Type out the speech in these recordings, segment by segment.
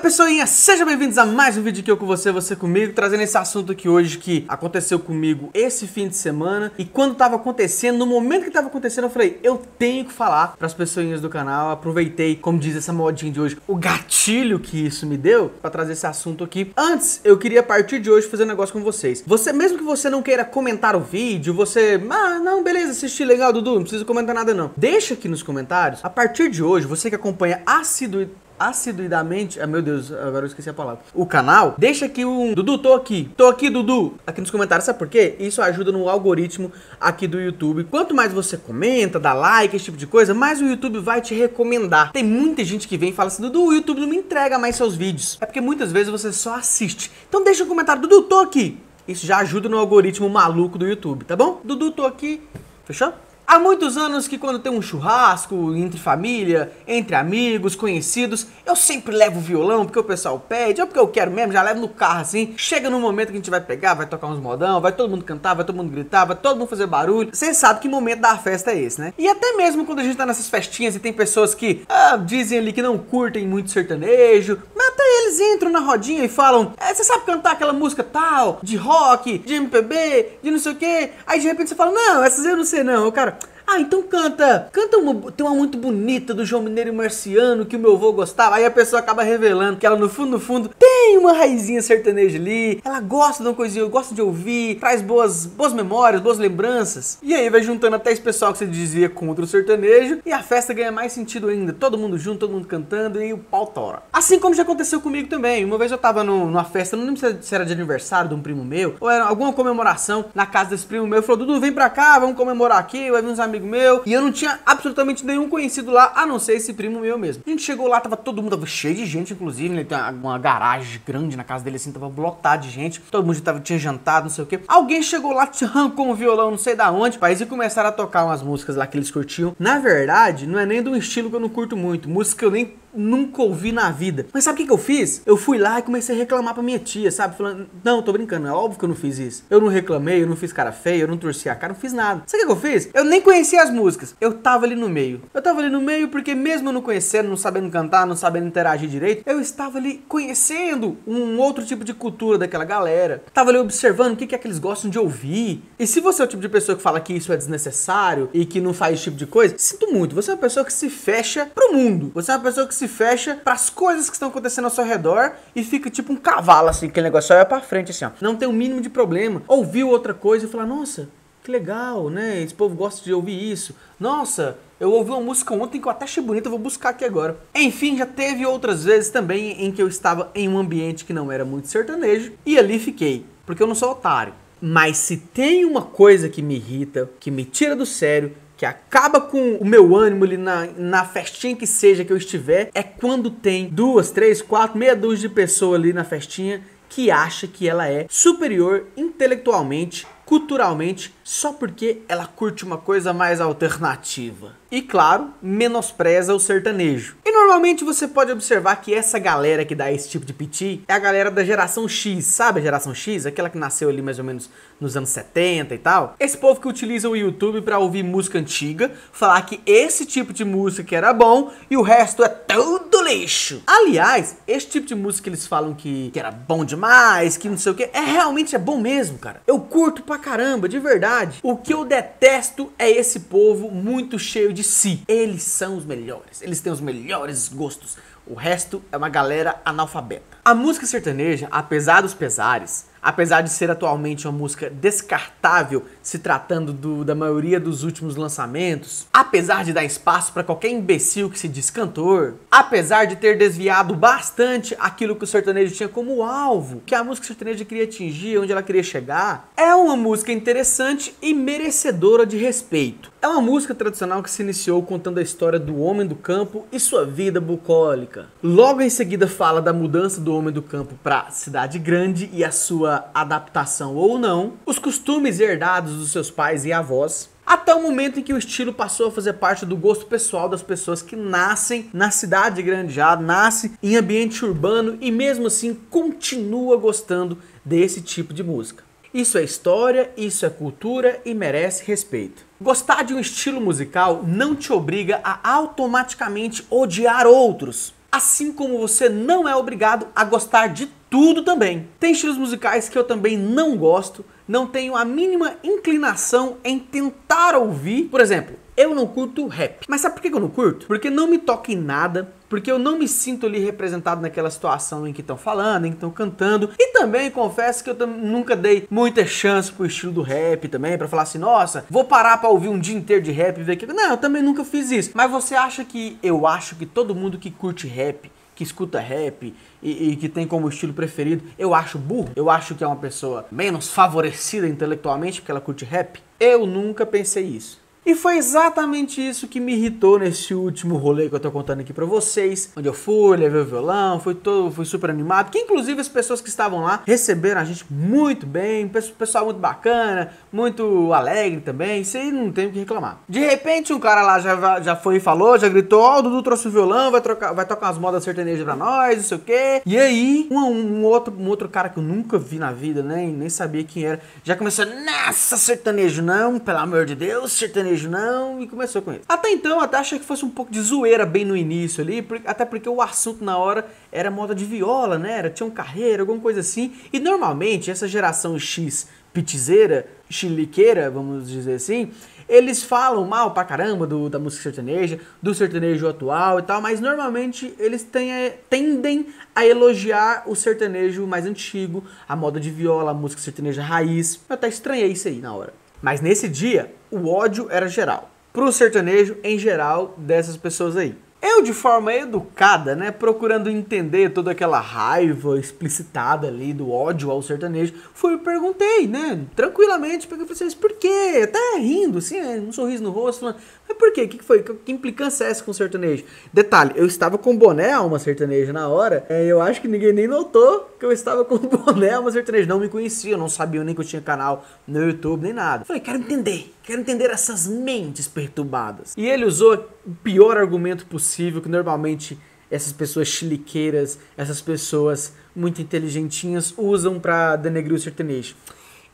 pessoinha, sejam bem-vindos a mais um vídeo aqui eu com você, você comigo, trazendo esse assunto aqui hoje que aconteceu comigo esse fim de semana e quando tava acontecendo, no momento que tava acontecendo, eu falei, eu tenho que falar para as pessoinhas do canal, aproveitei, como diz essa modinha de hoje, o gatilho que isso me deu para trazer esse assunto aqui. Antes, eu queria a partir de hoje fazer um negócio com vocês. Você mesmo que você não queira comentar o vídeo, você, ah, não, beleza, assisti legal, Dudu, não precisa comentar nada não. Deixa aqui nos comentários, a partir de hoje, você que acompanha assiduamente assiduidamente. Ah, meu Deus, agora eu esqueci a palavra. O canal, deixa aqui um. Dudu, tô aqui. Tô aqui, Dudu. Aqui nos comentários, sabe por quê? Isso ajuda no algoritmo aqui do YouTube. Quanto mais você comenta, dá like, esse tipo de coisa, mais o YouTube vai te recomendar. Tem muita gente que vem e fala assim: Dudu, o YouTube não me entrega mais seus vídeos. É porque muitas vezes você só assiste. Então deixa um comentário, Dudu, tô aqui. Isso já ajuda no algoritmo maluco do YouTube, tá bom? Dudu, tô aqui. Fechou? Há muitos anos que quando tem um churrasco entre família, entre amigos, conhecidos, eu sempre levo violão porque o pessoal pede, ou porque eu quero mesmo, já levo no carro assim. Chega no momento que a gente vai pegar, vai tocar uns modão, vai todo mundo cantar, vai todo mundo gritar, vai todo mundo fazer barulho. Você sabe que momento da festa é esse, né? E até mesmo quando a gente tá nessas festinhas e tem pessoas que ah, dizem ali que não curtem muito sertanejo, mas até eles entram na rodinha e falam: é, você sabe cantar aquela música tal, de rock, de MPB, de não sei o que. Aí de repente você fala: não, essas eu não sei não, cara. Ah, então canta. Canta uma. Tem uma muito bonita do João Mineiro e Marciano que o meu avô gostava. Aí a pessoa acaba revelando que ela, no fundo, no fundo, tem uma raizinha sertaneja ali. Ela gosta de uma coisinha, gosta de ouvir, traz boas, boas memórias, boas lembranças. E aí vai juntando até esse pessoal que você dizia contra o sertanejo. E a festa ganha mais sentido ainda. Todo mundo junto, todo mundo cantando e o pau tora. Assim como já aconteceu comigo também. Uma vez eu tava no, numa festa, não lembro se era de aniversário de um primo meu, ou era alguma comemoração na casa desse primo meu. Falou: Dudu, vem pra cá, vamos comemorar aqui. Vai vir uns amigos amigo meu, e eu não tinha absolutamente nenhum conhecido lá, a não ser esse primo meu mesmo. A gente chegou lá, tava todo mundo, tava cheio de gente, inclusive, né? Tem uma, uma garagem grande na casa dele, assim, tava lotado de gente, todo mundo tava, tinha jantado, não sei o que. Alguém chegou lá, arrancou um violão, não sei da onde, país, e começaram a tocar umas músicas lá que eles curtiam. Na verdade, não é nem de um estilo que eu não curto muito, música que eu nem nunca ouvi na vida. Mas sabe o que, que eu fiz? Eu fui lá e comecei a reclamar pra minha tia, sabe? Falando, não, tô brincando, é óbvio que eu não fiz isso. Eu não reclamei, eu não fiz cara feia, eu não torci a cara, não fiz nada. Sabe o que, que eu fiz? Eu nem conhecia as músicas. Eu tava ali no meio. Eu tava ali no meio porque mesmo não conhecendo, não sabendo cantar, não sabendo interagir direito, eu estava ali conhecendo um outro tipo de cultura daquela galera. Tava ali observando o que, que é que eles gostam de ouvir. E se você é o tipo de pessoa que fala que isso é desnecessário e que não faz esse tipo de coisa, sinto muito. Você é uma pessoa que se fecha pro mundo. Você é uma pessoa que se fecha para as coisas que estão acontecendo ao seu redor e fica tipo um cavalo, assim, aquele negócio só é para frente, assim, ó. Não tem o um mínimo de problema. Ouviu outra coisa e fala, nossa, que legal, né? Esse povo gosta de ouvir isso. Nossa, eu ouvi uma música ontem que eu até achei bonita, vou buscar aqui agora. Enfim, já teve outras vezes também em que eu estava em um ambiente que não era muito sertanejo e ali fiquei, porque eu não sou otário. Mas se tem uma coisa que me irrita, que me tira do sério, que acaba com o meu ânimo ali na, na festinha que seja que eu estiver, é quando tem duas, três, quatro, meia dúzia de pessoas ali na festinha que acha que ela é superior intelectualmente, culturalmente só porque ela curte uma coisa mais alternativa. E claro, menospreza o sertanejo. E normalmente você pode observar que essa galera que dá esse tipo de piti é a galera da geração X, sabe a geração X? Aquela que nasceu ali mais ou menos nos anos 70 e tal. Esse povo que utiliza o YouTube para ouvir música antiga, falar que esse tipo de música que era bom e o resto é tudo lixo. Aliás, esse tipo de música que eles falam que, que era bom demais, que não sei o que, é realmente é bom mesmo, cara. Eu curto pra caramba, de verdade verdade. O que eu detesto é esse povo muito cheio de si. Eles são os melhores, eles têm os melhores gostos. O resto é uma galera analfabeta. A música sertaneja, apesar dos pesares, Apesar de ser atualmente uma música descartável, se tratando do, da maioria dos últimos lançamentos, apesar de dar espaço para qualquer imbecil que se diz cantor, apesar de ter desviado bastante aquilo que o sertanejo tinha como alvo, que a música sertaneja queria atingir, onde ela queria chegar, é uma música interessante e merecedora de respeito. É uma música tradicional que se iniciou contando a história do homem do campo e sua vida bucólica. Logo em seguida fala da mudança do homem do campo para a cidade grande e a sua adaptação ou não, os costumes herdados dos seus pais e avós, até o momento em que o estilo passou a fazer parte do gosto pessoal das pessoas que nascem na cidade grande já, nasce em ambiente urbano e mesmo assim continua gostando desse tipo de música. Isso é história, isso é cultura e merece respeito. Gostar de um estilo musical não te obriga a automaticamente odiar outros. Assim como você não é obrigado a gostar de tudo também. Tem estilos musicais que eu também não gosto, não tenho a mínima inclinação em tentar ouvir. Por exemplo, eu não curto rap. Mas sabe por que eu não curto? Porque não me toca em nada, porque eu não me sinto ali representado naquela situação em que estão falando, em que estão cantando. E também confesso que eu nunca dei muita chance pro estilo do rap também, para falar assim, nossa, vou parar para ouvir um dia inteiro de rap e ver que. Não, eu também nunca fiz isso. Mas você acha que eu acho que todo mundo que curte rap que escuta rap e, e, que tem como estilo preferido, eu acho burro. Eu acho que é uma pessoa menos favorecida intelectualmente porque ela curte rap. Eu nunca pensei isso. E foi exatamente isso que me irritou nesse último rolê que eu tô contando aqui para vocês, onde eu fui, levei o violão, fui todo, fui super animado, que inclusive as pessoas que estavam lá receberam a gente muito bem, pessoal muito bacana, muito alegre também, isso aí não tem o que reclamar. De repente um cara lá já, já foi e falou, já gritou, ó, oh, o Dudu trouxe o violão, vai, trocar, vai tocar umas modas sertanejas pra nós, não sei o quê. E aí, um, um, outro, um outro cara que eu nunca vi na vida, nem, nem sabia quem era, já começou, nossa, sertanejo não, pelo amor de Deus, sertanejo sertanejo não, e começou com isso. Até então, eu até achei que fosse um pouco de zoeira bem no início ali, até porque o assunto na hora era moda de viola, né? Era, tinha um carreira, alguma coisa assim. E normalmente, essa geração X pitizeira, chiliqueira, vamos dizer assim, eles falam mal pra caramba do, da música sertaneja, do sertanejo atual e tal, mas normalmente eles tem, eh, tendem a elogiar o sertanejo mais antigo, a moda de viola, a música sertaneja raiz. Eu até estranhei isso aí na hora. Mas nesse dia, o ódio era geral. Pro sertanejo, em geral, dessas pessoas aí. Eu, de forma educada, né, procurando entender toda aquela raiva explicitada ali do ódio ao sertanejo, fui e perguntei, né, tranquilamente, peguei e falei assim, por quê? Até tá rindo, assim, é, um sorriso no rosto, falando, mas por quê? O que foi? Que implicância é essa com o sertanejo? Detalhe, eu estava com boné a uma sertaneja na hora, é, eu acho que ninguém nem notou que eu estava com boné a uma sertaneja, não me conhecia, não sabia nem que eu tinha canal no YouTube, nem nada. Falei, quero entender, quero entender essas mentes perturbadas. E ele usou o pior argumento possível possível que normalmente essas pessoas chiliqueiras, essas pessoas muito inteligentinhas usam para denegrir o sertanejo.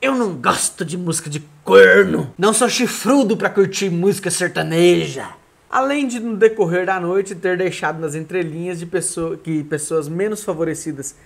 Eu não gosto de música de corno. Não sou chifrudo para curtir música sertaneja. Além de no decorrer da noite ter deixado nas entrelinhas de pessoa, que pessoas menos favorecidas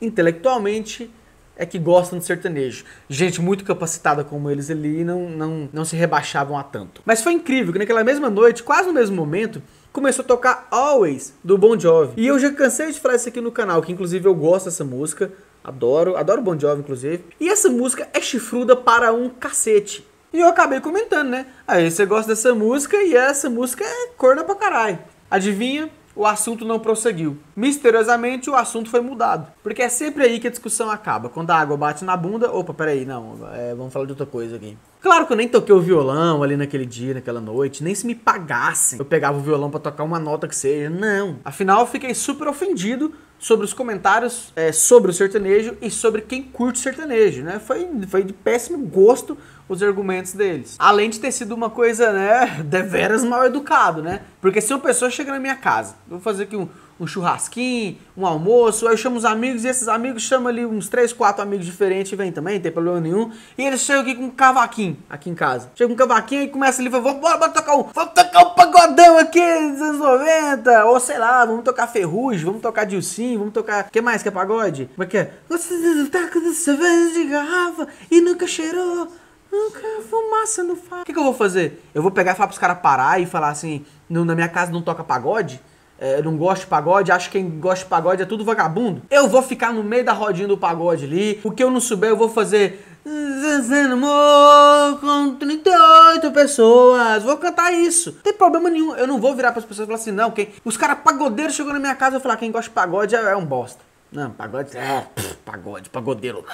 intelectualmente é que gostam de sertanejo. Gente muito capacitada como eles ali não, não, não se rebaixavam a tanto. Mas foi incrível que naquela mesma noite, quase no mesmo momento, começou a tocar Always, do Bon Jovi. E eu já cansei de falar isso aqui no canal, que inclusive eu gosto dessa música, adoro, adoro Bon Jovi, inclusive. E essa música é chifruda para um cacete. E eu acabei comentando, né? Aí você gosta dessa música e essa música é corna pra caralho. Adivinha? o assunto não prosseguiu. Misteriosamente, o assunto foi mudado. Porque é sempre aí que a discussão acaba. Quando a água bate na bunda, opa, peraí, não, é, vamos falar de outra coisa aqui. Claro que eu nem toquei o violão ali naquele dia, naquela noite, nem se me pagassem eu pegava o violão para tocar uma nota que seja, não. Afinal, eu fiquei super ofendido sobre os comentários é, sobre o sertanejo e sobre quem curte sertanejo, né? Foi, foi de péssimo gosto os argumentos deles. Além de ter sido uma coisa, né, deveras mal educado, né? Porque se uma pessoa chega na minha casa, vou fazer aqui um, um churrasquinho, um almoço, aí eu chamo os amigos e esses amigos chamam ali uns 3, 4 amigos diferentes e vem também, não tem problema nenhum. E eles chegam aqui com um cavaquinho aqui em casa. Chega com um cavaquinho e começa ali, vamos bora, bora tocar um, vamos tocar um pagodão aqui dos anos 90, ou sei lá, vamos tocar ferrugem, vamos tocar Dilcim, vamos tocar, que mais que é pagode? Como é que é? Você taca tá de cerveja de garrafa e nunca cheirou. Nunca fumaça no fato. O que, que eu vou fazer? Eu vou pegar e falar pros caras parar e falar assim, na minha casa não toca pagode? é, não gosto de pagode, acho que quem gosta de pagode é tudo vagabundo. Eu vou ficar no meio da rodinha do pagode ali. O que eu não souber, eu vou fazer. com 38 pessoas. Vou cantar isso. Não tem problema nenhum. Eu não vou virar para as pessoas e falar assim, não. Quem... Os caras pagodeiros chegou na minha casa e falar: quem gosta de pagode é, é um bosta. Não, pagode é, pagode, pagodeiro.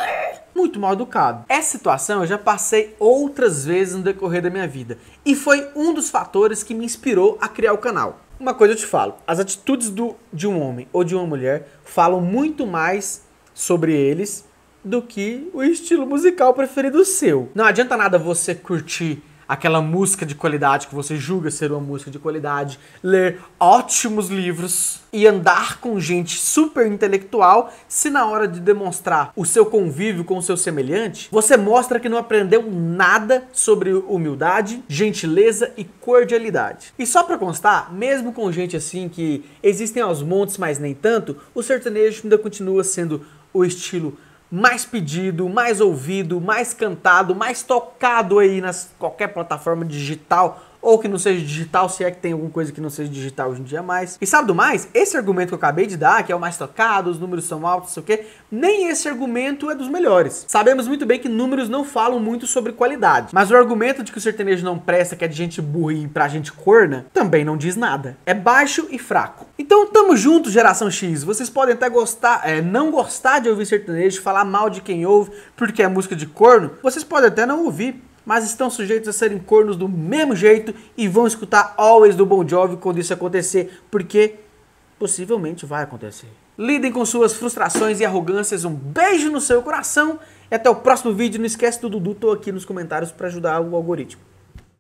Muito mal educado. Essa situação eu já passei outras vezes no decorrer da minha vida. E foi um dos fatores que me inspirou a criar o canal. Uma coisa eu te falo: as atitudes do, de um homem ou de uma mulher falam muito mais sobre eles do que o estilo musical preferido seu. Não adianta nada você curtir aquela música de qualidade que você julga ser uma música de qualidade, ler ótimos livros e andar com gente super intelectual, se na hora de demonstrar o seu convívio com o seu semelhante, você mostra que não aprendeu nada sobre humildade, gentileza e cordialidade. E só para constar, mesmo com gente assim que existem aos montes, mas nem tanto, o sertanejo ainda continua sendo o estilo mais pedido, mais ouvido, mais cantado, mais tocado aí nas qualquer plataforma digital ou que não seja digital, se é que tem alguma coisa que não seja digital hoje em dia mais. E sabe do mais? Esse argumento que eu acabei de dar, que é o mais tocado, os números são altos, não sei o quê, nem esse argumento é dos melhores. Sabemos muito bem que números não falam muito sobre qualidade, mas o argumento de que o sertanejo não presta, que é de gente burra e pra gente corna, também não diz nada. É baixo e fraco. Então tamo junto, geração X. Vocês podem até gostar, é, não gostar de ouvir sertanejo, falar mal de quem ouve porque é música de corno. Vocês podem até não ouvir, mas estão sujeitos a serem cornos do mesmo jeito e vão escutar Always do Bon Jovi quando isso acontecer, porque possivelmente vai acontecer. Lidem com suas frustrações e arrogâncias, um beijo no seu coração e até o próximo vídeo. Não esquece do Dudu, tô aqui nos comentários para ajudar o algoritmo.